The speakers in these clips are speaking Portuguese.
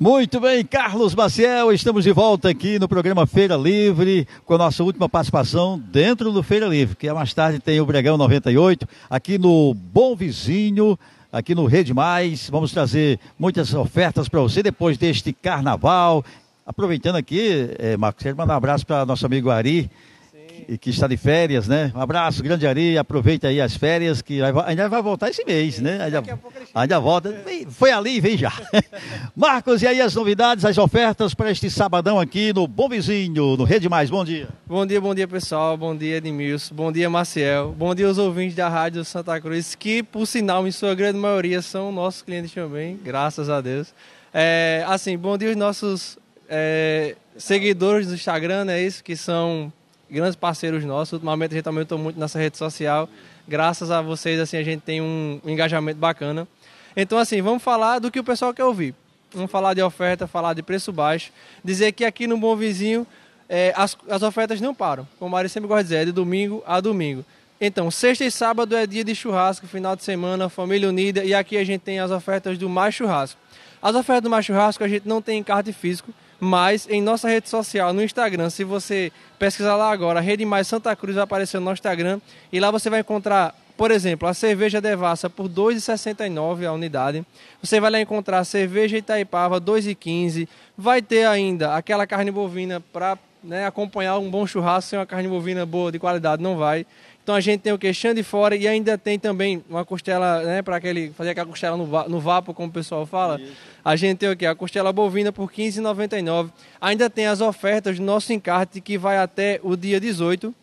Muito bem, Carlos Maciel, estamos de volta aqui no programa Feira Livre, com a nossa última participação dentro do Feira Livre, que é mais tarde tem o Bregão 98, aqui no Bom Vizinho, aqui no Rede Mais. Vamos trazer muitas ofertas para você depois deste carnaval. Aproveitando aqui, eh, Marcos, quero mandar um abraço para nosso amigo Ari, e que está de férias, né? Um abraço, grande areia, aproveita aí as férias, que ainda vai voltar esse mês, é, né? Ainda, ainda volta. Foi ali e vem já. Marcos, e aí as novidades, as ofertas para este sabadão aqui no Bom Vizinho, no Rede Mais. Bom dia. Bom dia, bom dia, pessoal. Bom dia, Edmilson. Bom dia, Maciel. Bom dia aos ouvintes da Rádio Santa Cruz, que, por sinal, em sua grande maioria, são nossos clientes também, graças a Deus. É, assim, bom dia aos nossos é, seguidores do Instagram, né, é né, isso? Que são grandes parceiros nossos. Ultimamente a gente aumentou muito nossa rede social. Graças a vocês, assim, a gente tem um, engajamento bacana. Então, assim, vamos falar do que o pessoal quer ouvir. Vamos falar de oferta, falar de preço baixo. Dizer que aqui no Bom Vizinho é, as, as ofertas não param. Como a Mari sempre gosta de dizer, é de domingo a domingo. Então, sexta e sábado é dia de churrasco, final de semana, família unida. E aqui a gente tem as ofertas do Mais Churrasco. As ofertas do Mais Churrasco a gente não tem em físico mas em nossa rede social, no Instagram, se você pesquisar lá agora, Rede Mais Santa Cruz vai aparecer no Instagram e lá você vai encontrar por exemplo, a cerveja Devassa por R$ 2,69 a unidade. Você vai lá encontrar a cerveja Itaipava R$ 2,15. Vai ter ainda aquela carne bovina para né, acompanhar um bom churrasco sem é uma carne bovina boa de qualidade, não vai. Então a gente tem o queixão de fora e ainda tem também uma costela, né, para aquele fazer aquela costela no, no vapo, como o pessoal fala. Isso. A gente tem o quê? A costela bovina por 15,99. Ainda tem as ofertas do nosso encarte que vai até o dia 18.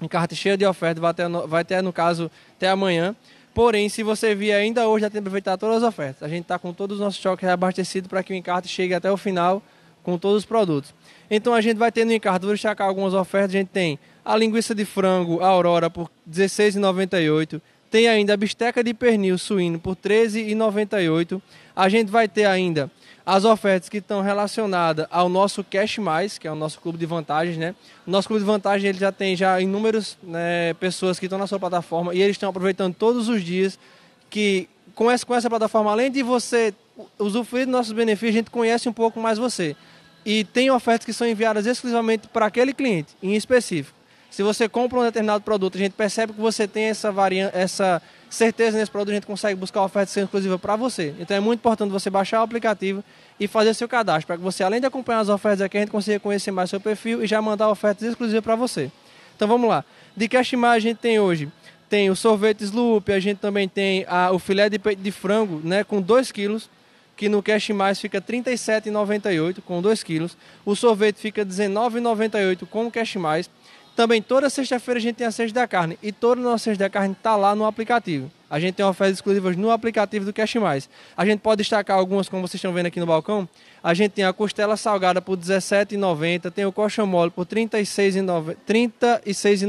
Encarte cheio de ofertas, vai até, vai até no caso até amanhã. Porém, se você vir ainda hoje, já tem que aproveitar todas as ofertas. A gente está com todos os nossos choques reabastecidos para que o encarte chegue até o final com todos os produtos. Então a gente vai ter no encarte, vou destacar algumas ofertas, a gente tem a linguiça de frango Aurora por R$ 16,98. Tem ainda a bisteca de pernil suíno por R$ 13,98. A gente vai ter ainda as ofertas que estão relacionadas ao nosso Cash Mais, que é o nosso clube de vantagens, né? O nosso clube de vantagens ele já tem já inúmeras né, pessoas que estão na sua plataforma e eles estão aproveitando todos os dias que com essa, com essa plataforma, além de você usufruir dos nossos benefícios, a gente conhece um pouco mais você. E tem ofertas que são enviadas exclusivamente para aquele cliente, em específico. Se você compra um determinado produto, a gente percebe que você tem essa, variante, essa certeza nesse produto, a gente consegue buscar ofertas exclusiva para você. Então é muito importante você baixar o aplicativo e fazer seu cadastro, para que você, além de acompanhar as ofertas aqui, a gente consiga conhecer mais seu perfil e já mandar ofertas exclusivas para você. Então vamos lá. De cash mais a gente tem hoje? Tem o sorvete Sloop, a gente também tem a, o filé de peito de frango, né, com 2 quilos que no Cash Mais fica R$ 37,98 com 2 quilos. O sorvete fica R$ 19,98 com o Cash Mais. Também toda sexta-feira a gente tem a Sexta da Carne e toda a nossa Sexta da Carne está lá no aplicativo. A gente tem ofertas exclusivas no aplicativo do Cash Mais. A gente pode destacar algumas, como vocês estão vendo aqui no balcão. A gente tem a costela salgada por R$17,90, tem o coxa mole por R$36,90, 36,90, 36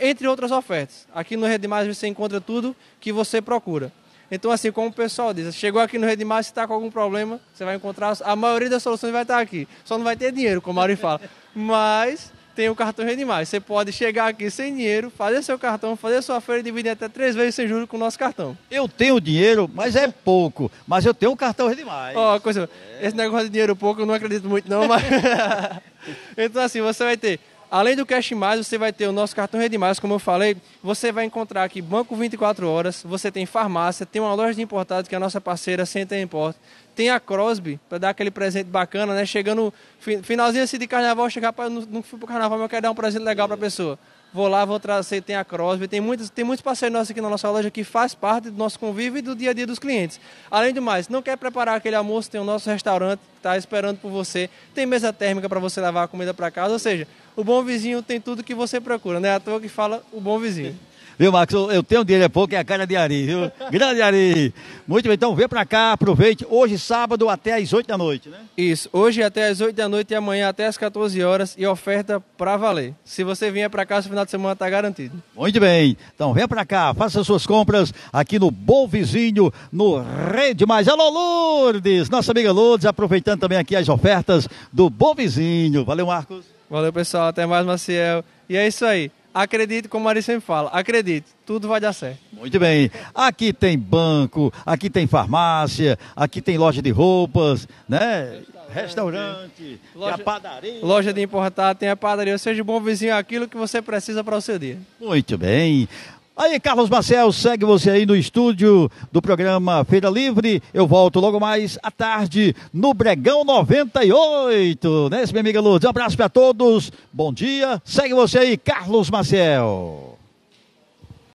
entre outras ofertas. Aqui no Rede Mais você encontra tudo que você procura. Então, assim, como o pessoal diz, chegou aqui no Rede Mais, se está com algum problema, você vai encontrar a maioria das soluções vai estar aqui. Só não vai ter dinheiro, como a Mauri fala. Mas tem o cartão Rede Mais. Você pode chegar aqui sem dinheiro, fazer seu cartão, fazer sua feira e dividir até três vezes sem juros com o nosso cartão. Eu tenho dinheiro, mas é pouco. Mas eu tenho o cartão Rede Mais. Ó, oh, coisa, é. esse negócio de dinheiro pouco eu não acredito muito não, mas... então assim, você vai ter Além do Cash Mais, você vai ter o nosso cartão Rede Mais, como eu falei. Você vai encontrar aqui banco 24 horas, você tem farmácia, tem uma loja de importados que é a nossa parceira Center Import. Tem a Crosby, para dar aquele presente bacana, né? Chegando, finalzinho assim de carnaval, chegar para não, não fui pro carnaval, mas eu quero dar um presente legal para a pessoa vou lá, vou trazer, tem a Crosby, tem muitos, tem muitos parceiros nossos aqui na nossa loja que faz parte do nosso convívio e do dia a dia dos clientes. Além do mais, não quer preparar aquele almoço, tem o nosso restaurante que está esperando por você, tem mesa térmica para você levar a comida para casa, ou seja, o bom vizinho tem tudo que você procura, né? À toa que fala o bom vizinho. Viu, Marcos? Eu, tenho dinheiro é pouco, é a cara de Ari, viu? Grande Ari! Muito bem, então vem pra cá, aproveite. Hoje, sábado, até às 8 da noite, né? Isso, hoje até às 8 da noite e amanhã até às 14 horas e oferta pra valer. Se você vier pra cá, esse final de semana tá garantido. Muito bem, então vem pra cá, faça suas compras aqui no Bom Vizinho, no Rede Mais. Alô, Lourdes! Nossa amiga Lourdes, aproveitando também aqui as ofertas do Bom Vizinho. Valeu, Marcos! Valeu, pessoal. Até mais, Maciel. E é isso aí acredite, como a Mari sempre fala, acredite, tudo vai dar certo. Muito bem. Aqui tem banco, aqui tem farmácia, aqui tem loja de roupas, né? Restaurante, loja, padaria. Loja de importar, tem a padaria. Seja bom vizinho, aquilo que você precisa para o seu dia. Muito bem. Aí, Carlos Marcel, segue você aí no estúdio do programa Feira Livre. Eu volto logo mais à tarde no Bregão 98, né, minha amiga Lourdes? Um abraço para todos, bom dia. Segue você aí, Carlos Marcel.